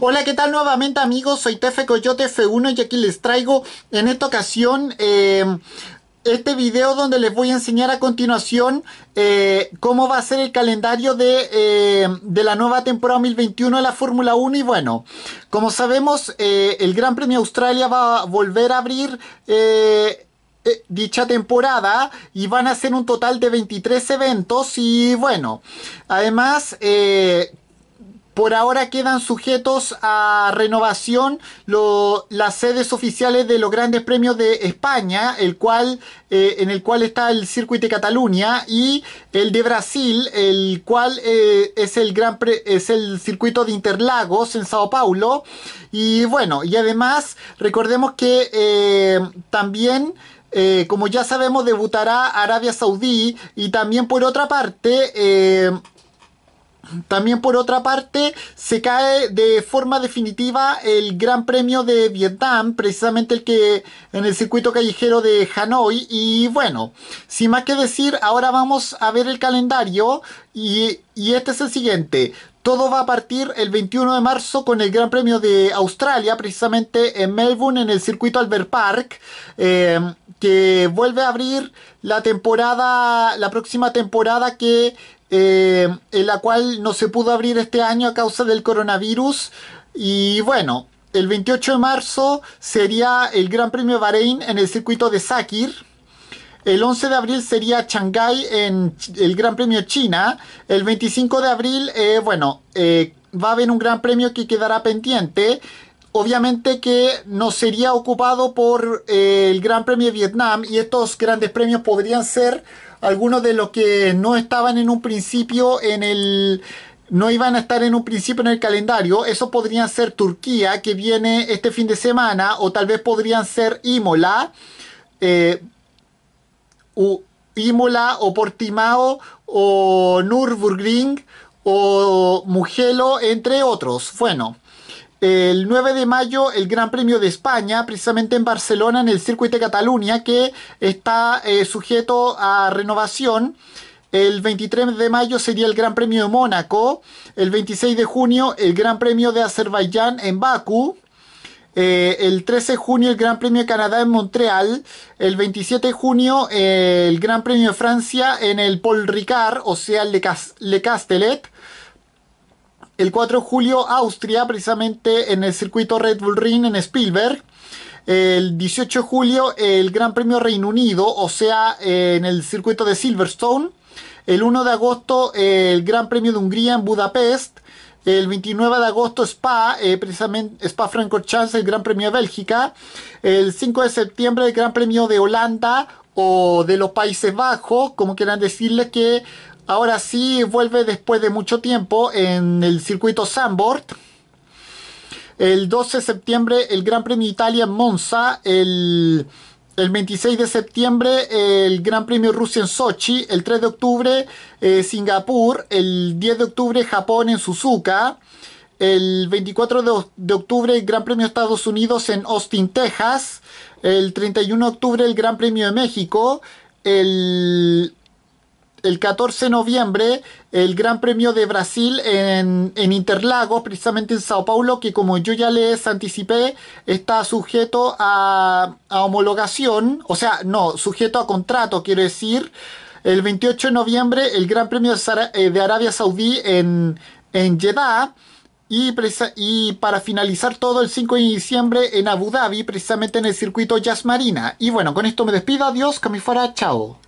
Hola, ¿qué tal nuevamente amigos? Soy Tefe Coyote F1 y aquí les traigo en esta ocasión em, este video donde les voy a enseñar a continuación eh, cómo va a ser el calendario de, em, la nueva temporada 2021 de la Fórmula 1 y bueno, como sabemos eh, el Gran Premio Australia va a volver a abrir eh, dicha temporada y van a ser un total de 23 eventos y bueno, además por ahora quedan sujetos a renovación las sedes oficiales de los grandes premios de España, el cual, eh, en el cual está el circuito de Cataluña, y el de Brasil, el cual eh, es, el gran es el circuito de Interlagos en Sao Paulo. Y bueno, y además recordemos que eh, también... como ya sabemos, debutará Arabia Saudí y también por otra parte, también por otra parte, se cae de forma definitiva el Gran Premio de Vietnam, precisamente el que en el circuito callejero de Hanoi. Y bueno, sin más que decir, ahora vamos a ver el calendario y, este es el siguiente. Todo va a partir el 21 de marzo con el Gran Premio de Australia, precisamente en Melbourne, en el circuito Albert Park, eh, que vuelve a abrir la temporada, la próxima temporada que... Eh, en la cual no se pudo abrir este año a causa del coronavirus y bueno, el 28 de marzo sería el Gran Premio de Bahrein en el circuito de Sakir. El 11 de abril sería Shanghái en el Gran Premio China. El 25 de abril, eh, bueno, eh, va a haber un Gran Premio que quedará pendiente. Obviamente que no sería ocupado por eh, el Gran Premio de Vietnam y estos grandes premios podrían ser algunos de los que no estaban en un principio en el no iban a estar en un principio en el calendario. Eso podría ser Turquía, que viene este fin de semana, o tal vez podrían ser Imola o Imola o Portimao o Nürburgring o Mugello, entre otros. Bueno, el 9 de mayo el Gran Premio de España, precisamente en Barcelona, en el Circuito de Cataluña, que está eh, sujeto a renovación. El 23 de mayo sería el Gran Premio de Mónaco. El 26 de junio el Gran Premio de Azerbaiyán en Baku. Eh, el 13 de junio el Gran Premio de Canadá en Montreal. El 27 de junio el Gran Premio de Francia en el Paul Ricard, o sea, Le, Castellet. El 4 de julio Austria, precisamente en el circuito Red Bull Ring en Spielberg. El 18 de julio el Gran Premio Reino Unido, o sea, en el circuito de Silverstone. El 1 de agosto el Gran Premio de Hungría en Budapest. El 29 de agosto Spa, eh, precisamente Spa Francorchamps, el Gran Premio de Bélgica. El 5 de septiembre el Gran Premio de Holanda o de los Países Bajos, como quieran decirles que ahora sí vuelve después de mucho tiempo en el circuito Zandvoort. El 12 de septiembre el Gran Premio de Italia en Monza. El el 26 de septiembre el Gran Premio Rusia en Sochi, el 3 de octubre eh, Singapur, el 10 de octubre Japón en Suzuka, el 24 de, octubre el Gran Premio Estados Unidos en Austin, Texas, el 31 de octubre el Gran Premio de México, el el 14 de noviembre el Gran Premio de Brasil en, Interlagos, precisamente en Sao Paulo, que como yo ya les anticipé, está sujeto a, homologación, o sea, no, sujeto a contrato, quiero decir. El 28 de noviembre el Gran Premio eh, de Arabia Saudí en, en Jeddah. Y, para finalizar todo el 5 de diciembre en Abu Dhabi, precisamente en el circuito Jazz Marina. Y bueno, con esto me despido. Adiós, que me fuera. Chao.